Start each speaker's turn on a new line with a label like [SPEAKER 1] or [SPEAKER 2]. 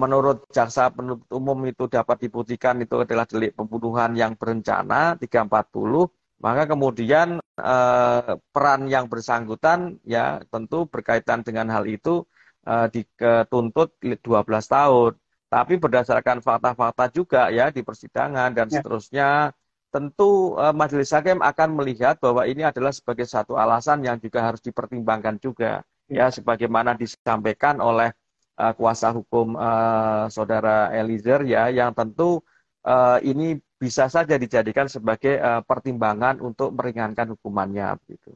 [SPEAKER 1] menurut jaksa penuntut umum itu dapat dibuktikan itu adalah delik pembunuhan yang berencana 340 maka kemudian eh, peran yang bersangkutan ya tentu berkaitan dengan hal itu eh, dituntut 12 tahun tapi berdasarkan fakta-fakta juga ya di persidangan dan ya. seterusnya tentu eh, majelis hakim akan melihat bahwa ini adalah sebagai satu alasan yang juga harus dipertimbangkan juga ya, ya sebagaimana disampaikan oleh uh, kuasa hukum uh, saudara Eliezer ya yang tentu uh, ini bisa saja dijadikan sebagai uh, pertimbangan untuk meringankan hukumannya gitu.